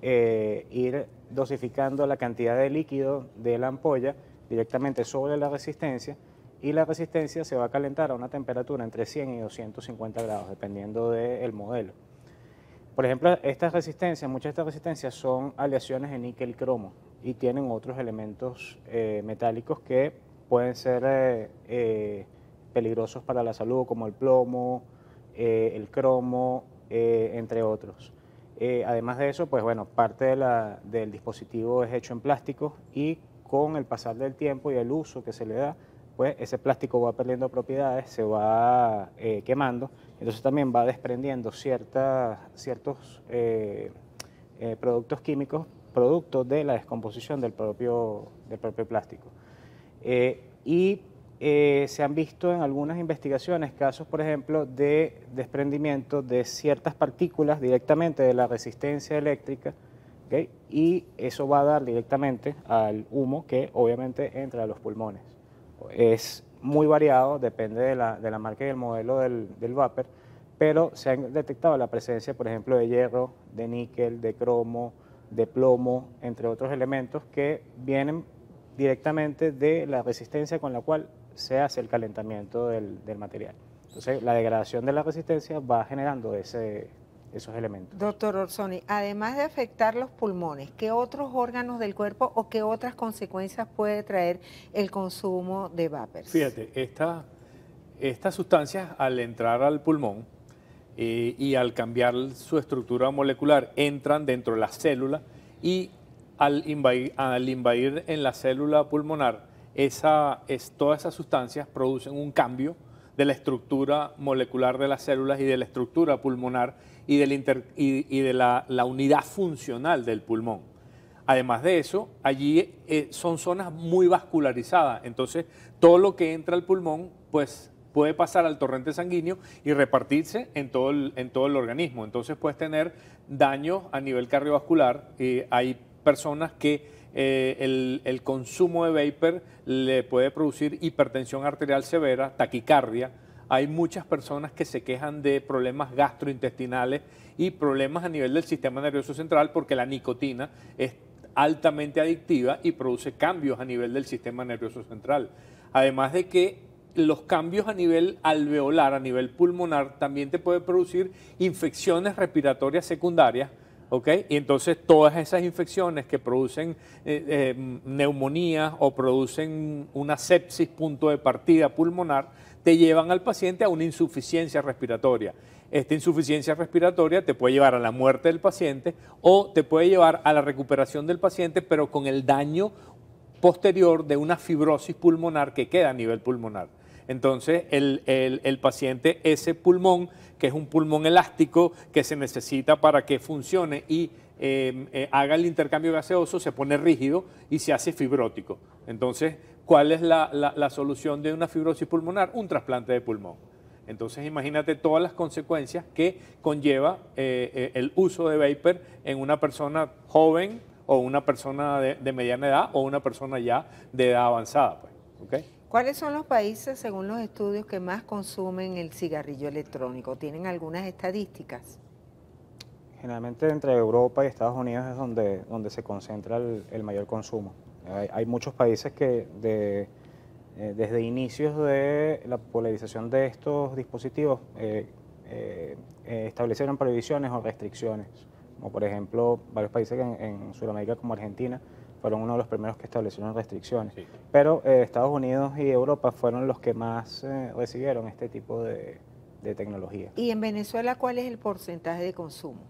eh, ir dosificando la cantidad de líquido de la ampolla directamente sobre la resistencia y la resistencia se va a calentar a una temperatura entre 100 y 250 grados, dependiendo del modelo. Por ejemplo, estas resistencias, muchas de estas resistencias son aleaciones de níquel cromo y tienen otros elementos eh, metálicos que pueden ser eh, eh, peligrosos para la salud, como el plomo, el cromo, entre otros. además de eso, pues bueno, parte del dispositivo es hecho en plástico y con el pasar del tiempo y el uso que se le da, pues ese plástico va perdiendo propiedades, se va eh, quemando, entonces también va desprendiendo ciertas, ciertos eh, eh, productos químicos, producto de la descomposición del propio, del propio plástico. y se han visto en algunas investigaciones casos, por ejemplo, de desprendimiento de ciertas partículas directamente de la resistencia eléctrica, y eso va a dar directamente al humo que obviamente entra a los pulmones es muy variado, depende de la, marca y del modelo del, del vapor, pero se han detectado la presencia, por ejemplo, de hierro, de níquel, de cromo, de plomo, entre otros elementos que vienen directamente de la resistencia con la cual se hace el calentamiento del, del material. Entonces, la degradación de la resistencia va generando ese, esos elementos. Doctor Orsoni, además de afectar los pulmones, ¿qué otros órganos del cuerpo o qué otras consecuencias puede traer el consumo de vapers? Fíjate, estas sustancias al entrar al pulmón eh, y al cambiar su estructura molecular entran dentro de las células y al invadir, al invadir en la célula pulmonar, todas esas sustancias producen un cambio de la estructura molecular de las células y de la estructura pulmonar y de la, unidad funcional del pulmón. Además de eso, allí eh, son zonas muy vascularizadas, entonces todo lo que entra al pulmón pues puede pasar al torrente sanguíneo y repartirse en todo el, organismo. Entonces puedes tener daños a nivel cardiovascular. y hay personas que eh, el, consumo de vapor le puede producir hipertensión arterial severa, taquicardia, hay muchas personas que se quejan de problemas gastrointestinales y problemas a nivel del sistema nervioso central porque la nicotina es altamente adictiva y produce cambios a nivel del sistema nervioso central. Además de que los cambios a nivel alveolar, a nivel pulmonar, también te puede producir infecciones respiratorias secundarias, Y entonces todas esas infecciones que producen eh, eh, neumonía o producen una sepsis punto de partida pulmonar, te llevan al paciente a una insuficiencia respiratoria. Esta insuficiencia respiratoria te puede llevar a la muerte del paciente o te puede llevar a la recuperación del paciente, pero con el daño posterior de una fibrosis pulmonar que queda a nivel pulmonar. Entonces, el, paciente, ese pulmón, que es un pulmón elástico que se necesita para que funcione y eh, eh, haga el intercambio gaseoso, se pone rígido y se hace fibrótico. Entonces, ¿Cuál es la, solución de una fibrosis pulmonar? Un trasplante de pulmón. Entonces imagínate todas las consecuencias que conlleva eh, eh, el uso de vapor en una persona joven o una persona de, mediana edad o una persona ya de edad avanzada. Pues, ¿Cuáles son los países, según los estudios, que más consumen el cigarrillo electrónico? ¿Tienen algunas estadísticas? Generalmente entre Europa y Estados Unidos es donde, donde se concentra el mayor consumo. Hay, muchos países que eh, desde inicios de la polarización de estos dispositivos eh, eh, establecieron prohibiciones o restricciones, como por ejemplo varios países en, Sudamérica como Argentina fueron uno de los primeros que establecieron restricciones, pero Estados Unidos y Europa fueron los que más recibieron este tipo de tecnología. ¿Y en Venezuela cuál es el porcentaje de consumo?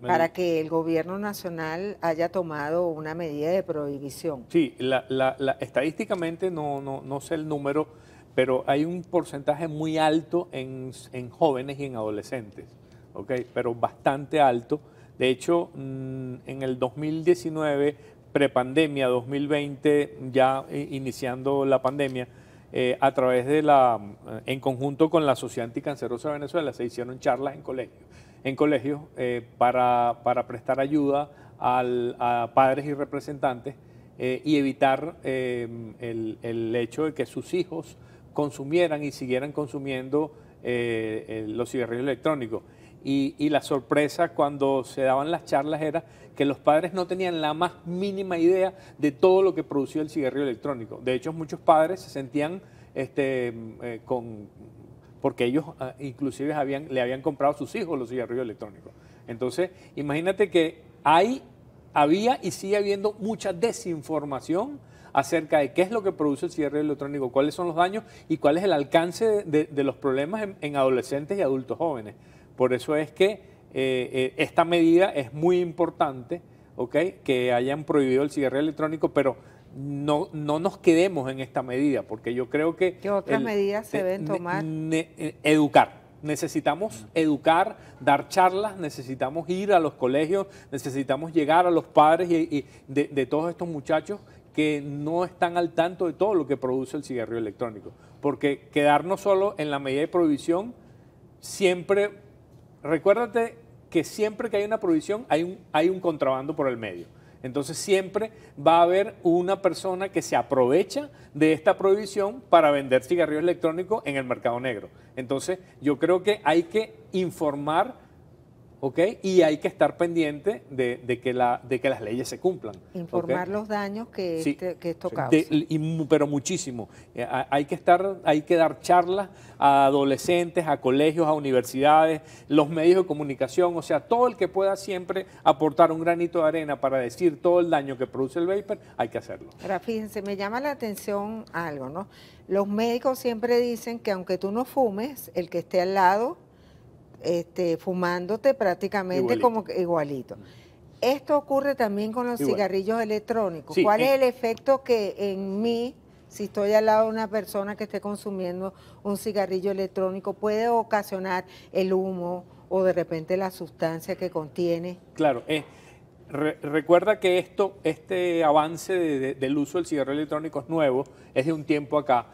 para que el gobierno nacional haya tomado una medida de prohibición. Sí, la, estadísticamente no, no, no sé el número, pero hay un porcentaje muy alto en, jóvenes y en adolescentes, ¿okay? pero bastante alto. De hecho, mm, en el 2019, prepandemia, 2020, ya iniciando la pandemia, eh, a través de la, en conjunto con la Sociedad Anticancerosa de Venezuela, se hicieron charlas en colegios en colegios eh, para, prestar ayuda al, a padres y representantes eh, y evitar eh, el, hecho de que sus hijos consumieran y siguieran consumiendo los cigarrillos electrónicos. Y, y, la sorpresa cuando se daban las charlas era que los padres no tenían la más mínima idea de todo lo que producía el cigarrillo electrónico. De hecho, muchos padres se sentían este, con porque ellos ah, inclusive habían, le habían comprado a sus hijos los cigarrillos electrónicos. Entonces, imagínate que hay, había y sigue habiendo mucha desinformación acerca de qué es lo que produce el cigarrillo electrónico, cuáles son los daños y cuál es el alcance de, los problemas en, adolescentes y adultos jóvenes. Por eso es que eh, eh, esta medida es muy importante, ¿ok? Que hayan prohibido el cigarrillo electrónico, pero no, no nos quedemos en esta medida, porque yo creo que... ¿Qué otras medidas se deben tomar? Eh, educar. Necesitamos educar, dar charlas, necesitamos ir a los colegios, necesitamos llegar a los padres y, de, todos estos muchachos que no están al tanto de todo lo que produce el cigarrillo electrónico. Porque quedarnos solo en la medida de prohibición, siempre, recuérdate que siempre que hay una prohibición hay un, hay un contrabando por el medio. Entonces siempre va a haber una persona que se aprovecha de esta prohibición para vender cigarrillos electrónicos en el mercado negro. Entonces yo creo que hay que informar y hay que estar pendiente de, que, las leyes se cumplan. Informar los daños que, este, esto causa. pero muchísimo. Eh, hay que, estar, hay que dar charlas a adolescentes, a colegios, a universidades, los medios de comunicación, o sea, todo el que pueda siempre aportar un granito de arena para decir todo el daño que produce el vapor, hay que hacerlo. Ahora, fíjense, me llama la atención algo, ¿no? Los médicos siempre dicen que aunque tú no fumes, el que esté al lado este, fumándote prácticamente como igualito. Esto ocurre también con los cigarrillos electrónicos. ¿Cuál es el efecto que en mí, si estoy al lado de una persona que esté consumiendo un cigarrillo electrónico, puede ocasionar el humo o de repente la sustancia que contiene? Claro, eh, recuerda que esto, este avance del uso del cigarro electrónico es nuevo, es de un tiempo acá.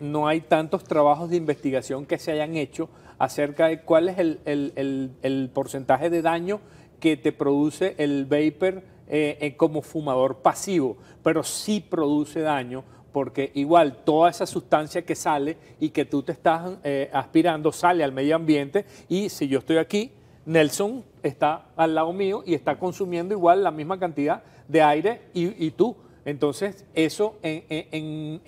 No hay tantos trabajos de investigación que se hayan hecho acerca de cuál es el, porcentaje de daño que te produce el vapor eh, eh, como fumador pasivo, pero sí produce daño porque igual toda esa sustancia que sale y que tú te estás eh, aspirando sale al medio ambiente y si yo estoy aquí Nelson está al lado mío y está consumiendo igual la misma cantidad de aire y, tú. Entonces, eso en,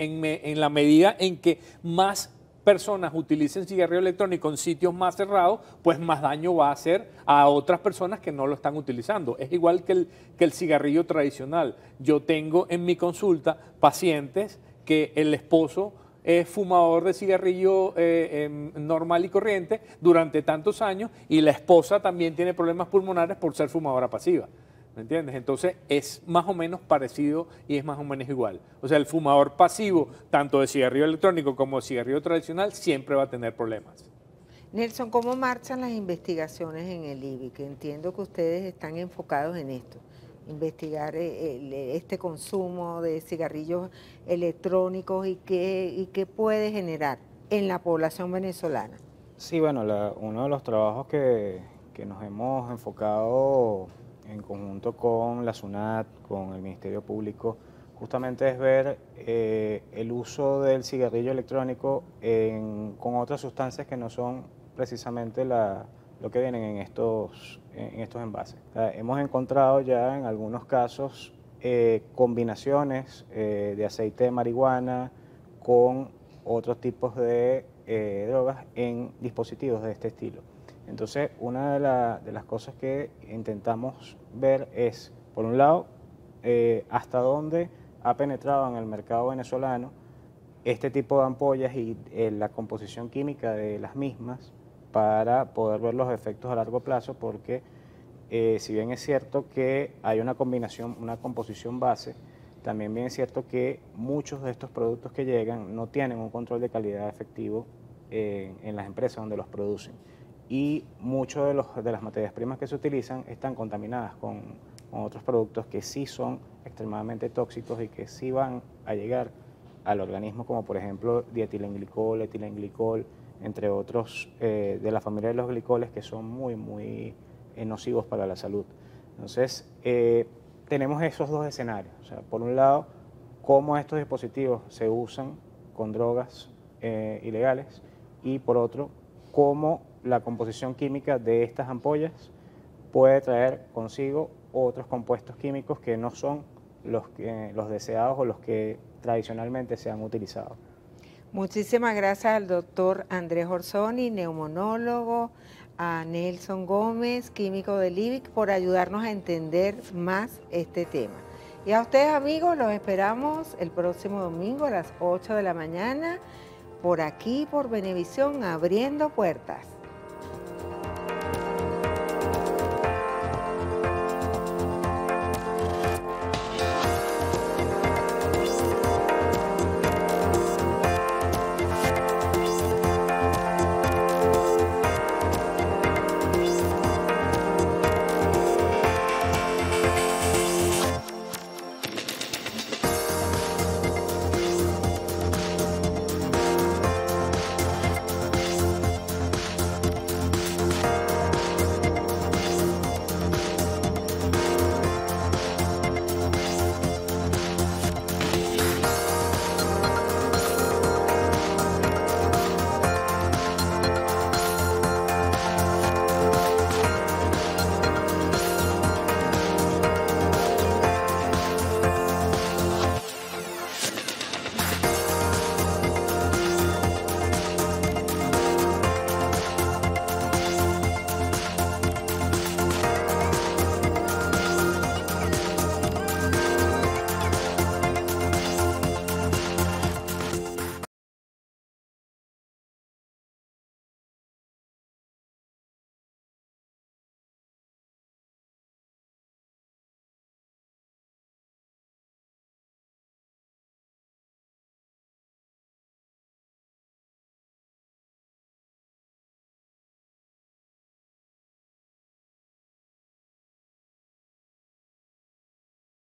la medida en que más personas utilicen cigarrillo electrónico en sitios más cerrados, pues más daño va a hacer a otras personas que no lo están utilizando. Es igual que el cigarrillo tradicional. Yo tengo en mi consulta pacientes que el esposo es eh, fumador de cigarrillo eh, em, normal y corriente durante tantos años y la esposa también tiene problemas pulmonares por ser fumadora pasiva. ¿Me entiendes? Entonces es más o menos parecido y es más o menos igual. O sea, el fumador pasivo, tanto de cigarrillo electrónico como de cigarrillo tradicional, siempre va a tener problemas. Nelson, ¿cómo marchan las investigaciones en el IBI? Que entiendo que ustedes están enfocados en esto investigar eh, eh, este consumo de cigarrillos electrónicos y qué, y puede generar en la población venezolana. Sí, bueno, uno de los trabajos que, nos hemos enfocado en conjunto con la SUNAT, con el Ministerio Público, justamente es ver eh, el uso del cigarrillo electrónico con otras sustancias que no son precisamente la, lo que vienen en estos, en estos envases. hemos encontrado ya en algunos casos eh, combinaciones eh, de aceite de marihuana con otros tipos de eh, drogas en dispositivos de este estilo. Entonces, una de, las cosas que intentamos ver es, por un lado, hasta dónde ha penetrado en el mercado venezolano este tipo de ampollas y la composición química de las mismas, para poder ver los efectos a largo plazo porque eh, si bien es cierto que hay una combinación, una composición base, también bien es cierto que muchos de estos productos que llegan no tienen un control de calidad efectivo en las empresas donde los producen. Y muchas de, las materias primas que se utilizan están contaminadas con otros productos que sí son extremadamente tóxicos y que sí van a llegar al organismo, como por ejemplo dietilenglicol, etilenglicol, entre otros eh, de la familia de los glicoles que son muy, muy eh, nocivos para la salud. Entonces, eh, tenemos esos dos escenarios. por un lado, cómo estos dispositivos se usan con drogas ilegales y por otro, cómo la composición química de estas ampollas puede traer consigo otros compuestos químicos que no son los, los deseados o los que tradicionalmente se han utilizado. Muchísimas gracias al doctor Andrés Orsoni, neumonólogo, a Nelson Gómez, químico de IBIC, por ayudarnos a entender más este tema. Y a ustedes amigos, los esperamos el próximo domingo a las 8 de la mañana, por aquí, por Benevisión, abriendo puertas.